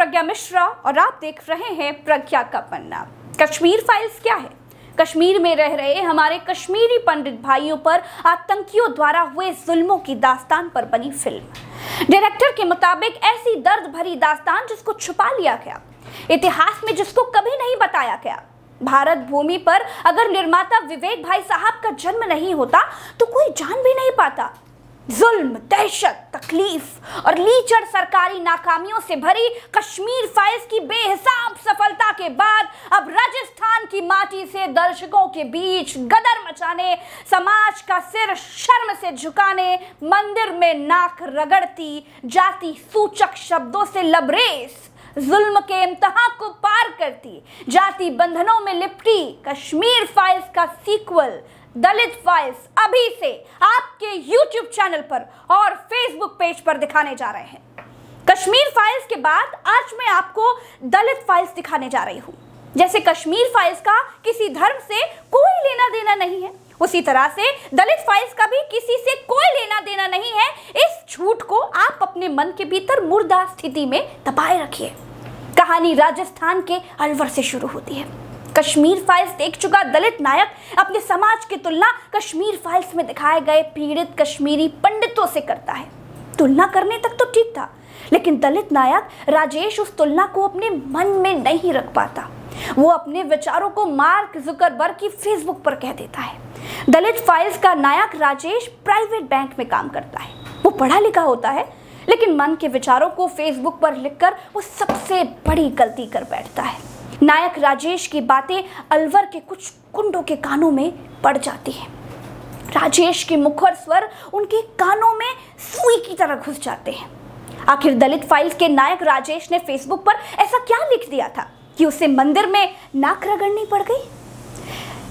प्रज्ञा मिश्रा और आप देख रहे हैं प्रज्ञा का पन्ना कश्मीर फाइल्स क्या है कश्मीर में रह रहे हमारे कश्मीरी पंडित भाइयों पर आतंकियों द्वारा हुए जुल्मों की दास्तान पर बनी फिल्म डायरेक्टर के मुताबिक ऐसी दर्द भरी दास्तान जिसको छुपा लिया गया इतिहास में जिसको कभी नहीं बताया गया भारत भूमि पर अगर निर्माता विवेक भाई साहब का जन्म नहीं होता तो कोई जान भी नहीं पाता जुल्म दहशत तकलीफ और लीचड़ सरकारी नाकामियों से भरी कश्मीर फाइल्स की बेहिसाब सफलता के बाद अब राजस्थान की माटी से दर्शकों के बीच गदर मचाने समाज का सिर शर्म से झुकाने मंदिर में नाक रगड़ती जाति सूचक शब्दों से लबरेज जुल्म के इम्तहा को पार करती जाति बंधनों में लिपटी कश्मीर फाइल्स का सीक्वल दलित फाइल्स अभी से आप आपके यूट्यूब चैनल पर और फेसबुक पेज पर दिखाने जा रहे हैं कश्मीर फाइल्स के बाद आज मैं आपको दलित फाइल्स दिखाने जा रही हूं जैसे कश्मीर फाइल्स का किसी धर्म से कोई लेना देना नहीं है उसी तरह से दलित फाइल्स का भी किसी से कोई लेना देना नहीं है इस झूठ को आप अपने मन के भीतर मुर्दा स्थिति में दबाए रखिए कहानी राजस्थान के अलवर से शुरू होती है कश्मीर फाइल्स देख चुका दलित नायक अपने समाज की तुलना कश्मीर फाइल्स में दिखाए गए पीड़ित कश्मीरी पंडितों से करता है तुलना करने तक तो ठीक था लेकिन दलित नायक राजेश उस तुलना को अपने मन में नहीं रख पाता वो अपने विचारों को मार्क जुकरबर्ग की फेसबुक पर कह देता है दलित फाइल्स का नायक राजेश प्राइवेट बैंक में काम करता है वो पढ़ा लिखा होता है लेकिन मन के विचारों को फेसबुक पर लिखकर वो सबसे बड़ी गलती कर बैठता है नायक राजेश की बातें अलवर के कुछ कुंडों के कानों में पड़ जाती हैं राजेश के मुखर स्वर उनके कानों में सुई की तरह घुस जाते हैं आखिर दलित फाइल्स के नायक राजेश ने फेसबुक पर ऐसा क्या लिख दिया था कि उसे मंदिर में नाक रगड़नी पड़ गई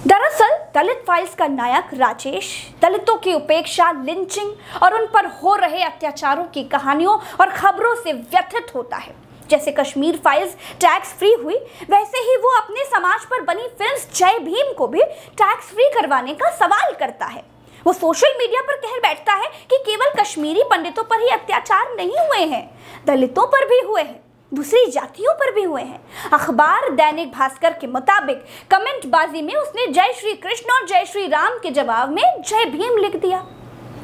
दरअसल दलित फाइल्स का नायक राजेश दलितों की उपेक्षा लिंचिंग और उन पर हो रहे अत्याचारों की कहानियों और खबरों से व्यथित होता है जैसे कश्मीर फाइल्स टैक्स फ्री हुई वैसे ही वो अपने समाज पर बनी फिल्म जय भीम को भी टैक्स फ्री करवाने का सवाल करता है वो सोशल मीडिया पर कह बैठता है कि केवल कश्मीरी पंडितों पर ही अत्याचार नहीं हुए हैं दलितों पर भी हुए हैं दूसरी जातियों पर भी हुए हैं अखबार दैनिक भास्कर के मुताबिक कमेंट बाजी में उसने जय श्री कृष्ण और जय श्री राम के जवाब में जय भीम लिख दिया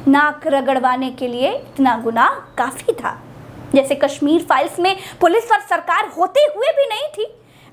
नाक रगड़वाने के लिए इतना गुनाह काफी था जैसे कश्मीर फाइल्स में पुलिस और सरकार होते हुए भी नहीं थी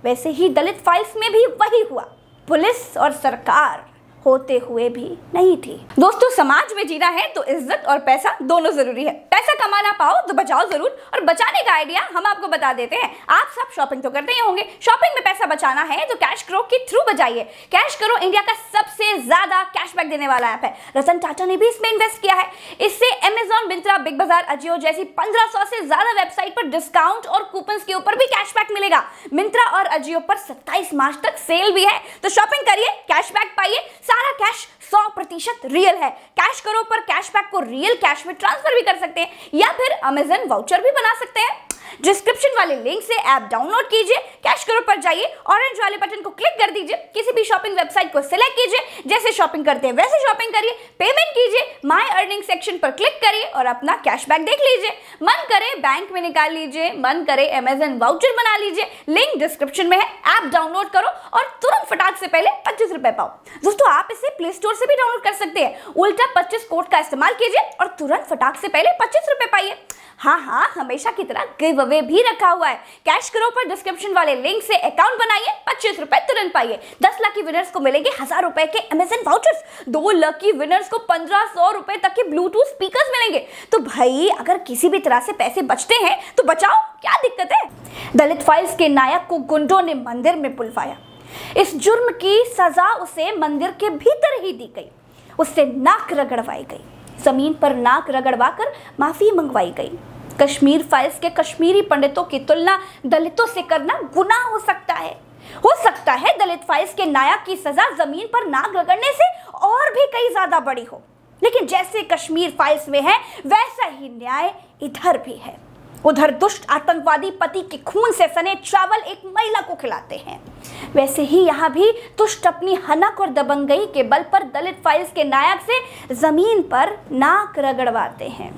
वैसे ही दलित फाइल्स में भी वही हुआ पुलिस और सरकार होते हुए भी नहीं थी दोस्तों समाज में जीना है तो इज्जत और पैसा दोनों जरूरी है पैसा कमाना पाओ तो बचाओ जरूर और बचाने का आइडिया हम आपको बता देते हैं आप सब शॉपिंग तो करते ही होंगे शॉपिंग में पैसा बचाना है तो कैश करो के थ्रू बचाइए कैश करो इंडिया का सबसे ज्यादा तक देने वाला ऐप है रतन टाटा ने भी इसमें इन्वेस्ट किया है इससे अमेजोन मिंत्रा बिग बाजार अजियो जैसी 1500 से ज्यादा वेबसाइट पर डिस्काउंट और कूपन के ऊपर भी कैशबैक मिलेगा मिंत्रा और अजियो पर सत्ताईस मार्च तक सेल भी है तो शॉपिंग करिए कैशबैक पाइए सारा कैश सौ प्रतिशत रियल है कैश करो पर कैशबैक को रियल कैश में ट्रांसफर भी कर सकते हैं या फिर अमेजन वाउचर भी बना सकते हैं डिस्क्रिप्शन वाले लिंक से ऐप डाउनलोड कीजिए कैश करो पर जाइए ऑरेंज वाले बटन को क्लिक कर दीजिए किसी भी शॉपिंग वेबसाइट को सिलेक्ट कीजिए जैसे शॉपिंग करते हैं वैसे शॉपिंग करिए पेमेंट कीजिए माय अर्निंग सेक्शन पर क्लिक करिए और अपना कैशबैक देख लीजिए मन करे बैंक में निकाल लीजिए मन करे अमेजन वाउचर बना लीजिए लिंक डिस्क्रिप्शन में है ऐप डाउनलोड करो और तुरंत फटाक से पहले पच्चीस पाओ दोस्तों आप इसे प्ले स्टोर से से भी डाउनलोड कर सकते हैं उल्टा पच्चीस कोड का इस्तेमाल कीजिए और तुरंत फटाक से पहले पच्चीस रुपए पाइए हाँ हाँ हमेशा की तरह गिव अवे भी रखा हुआ है कैश करो पर डिस्क्रिप्शन वाले लिंक से अकाउंट बनाइए पच्चीस रुपए तुरंत पाइए दस लाख विनर्स को मिलेंगे हजार रुपए के अमेजन वाउचर्स दो लकी विनर्स को पंद्रह सौ रुपए तक के ब्लूटूथ स्पीकर्स मिलेंगे तो भाई अगर किसी भी तरह से पैसे बचते हैं तो बचाओ क्या दिक्कत है दलित फाइल्स के नायक को गुंडों ने मंदिर में बुलवाया इस जुर्म की सजा उसे मंदिर के भीतर ही दी गई उससे नाक रगड़वाई गई जमीन पर नाक रगड़वाकर माफी मंगवाई गई कश्मीर फाइल्स के कश्मीरी पंडितों की तुलना दलितों से करना गुना हो सकता है हो सकता है दलित फाइल्स के नायक की सजा जमीन पर नाक रगड़ने से और भी कई ज्यादा बड़ी हो लेकिन जैसे कश्मीर फाइल्स में है वैसा ही न्याय इधर भी है उधर दुष्ट आतंकवादी पति के खून से सने चावल एक महिला को खिलाते हैं वैसे ही यहाँ भी दुष्ट अपनी हनक और दबंगई के बल पर दलित फाइल्स के नायक से जमीन पर नाक रगड़वाते हैं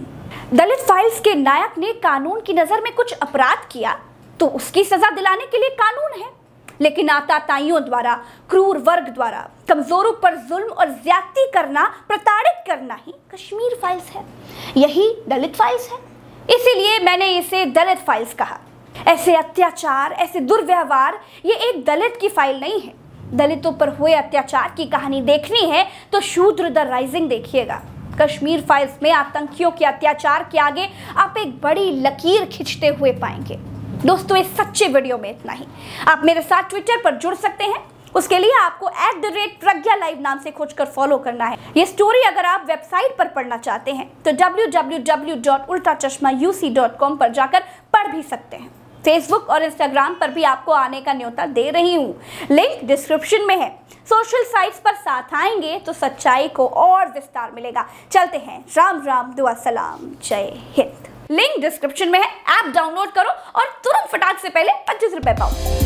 दलित फाइल्स के नायक ने कानून की नज़र में कुछ अपराध किया तो उसकी सजा दिलाने के लिए कानून है लेकिन आताताइयों द्वारा क्रूर वर्ग द्वारा कमजोरों पर जुल्म और ज्यादती करना प्रताड़ित करना ही कश्मीर फाइल्स है यही दलित फाइल्स है इसीलिए मैंने इसे दलित फाइल्स कहा ऐसे अत्याचार ऐसे दुर्व्यवहार ये एक दलित की फाइल नहीं है दलितों पर हुए अत्याचार की कहानी देखनी है तो शूद्र द राइजिंग देखिएगा कश्मीर फाइल्स में आतंकियों के अत्याचार के आगे आप एक बड़ी लकीर खींचते हुए पाएंगे दोस्तों इस सच्चे वीडियो में इतना ही आप मेरे साथ ट्विटर पर जुड़ सकते हैं उसके लिए आपको at the rate Pragya live नाम से खोज कर फॉलो करना है ये स्टोरी अगर आप वेबसाइट पर पढ़ना चाहते हैं तो डब्ल्यू पर जाकर पढ़ भी सकते हैं फेसबुक और इंस्टाग्राम पर भी आपको आने का न्योता दे रही हूँ लिंक डिस्क्रिप्शन में है सोशल साइट्स पर साथ आएंगे तो सच्चाई को और विस्तार मिलेगा चलते हैं राम राम दुआ सलाम जय हिंद लिंक डिस्क्रिप्शन में है ऐप डाउनलोड करो और तुरंत फटाक से पहले पच्चीस रुपए पाओ